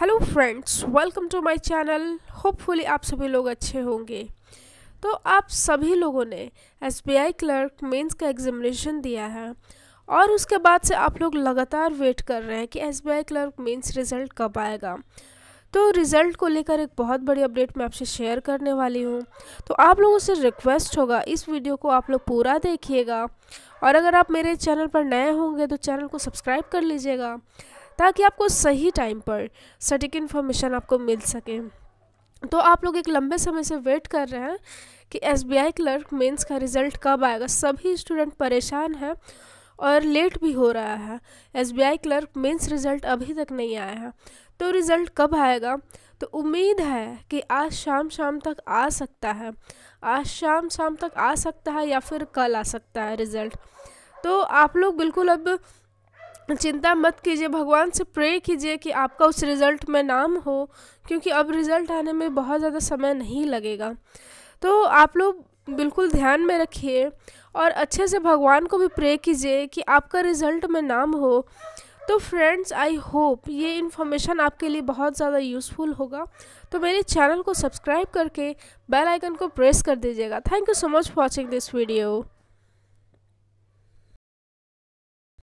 hello friends welcome to my channel hopefully आप सभी लोग अच्छे होंगे तो आप सभी लोगों ने एसबीआई क्लर्क मेंस का एग्जामिनेशन दिया है और उसके बाद से आप लोग लगातार वेट कर रहे हैं कि एसबीआई क्लर्क मेंस रिज़ल्ट कब आएगा तो रिज़ल्ट को लेकर एक बहुत बड़ी अपडेट मैं आपसे शेयर करने वाली हूँ तो आप लोगों से रिक्वेस्ट होगा इस वीडियो को आप लोग पूरा देखिएगा और अगर आप मेरे चैनल पर नए होंगे तो चैनल को सब्सक्राइब कर लीजिएगा ताकि आपको सही टाइम पर सटीक इन्फॉर्मेशन आपको मिल सके तो आप लोग एक लंबे समय से वेट कर रहे हैं कि एस क्लर्क मेंस का रिज़ल्ट कब आएगा सभी स्टूडेंट परेशान हैं और लेट भी हो रहा है एस क्लर्क मेंस रिज़ल्ट अभी तक नहीं आया है तो रिज़ल्ट कब आएगा तो उम्मीद है कि आज शाम शाम तक आ सकता है आज शाम शाम तक आ सकता है या फिर कल आ सकता है रिज़ल्ट तो आप लोग बिल्कुल अब चिंता मत कीजिए भगवान से प्रे कीजिए कि आपका उस रिज़ल्ट में नाम हो क्योंकि अब रिज़ल्ट आने में बहुत ज़्यादा समय नहीं लगेगा तो आप लोग बिल्कुल ध्यान में रखिए और अच्छे से भगवान को भी प्रे कीजिए कि आपका रिज़ल्ट में नाम हो तो फ्रेंड्स आई होप ये इन्फॉर्मेशन आपके लिए बहुत ज़्यादा यूज़फुल होगा तो मेरे चैनल को सब्सक्राइब करके बेल आइकन को प्रेस कर दीजिएगा thank you so much for watching this video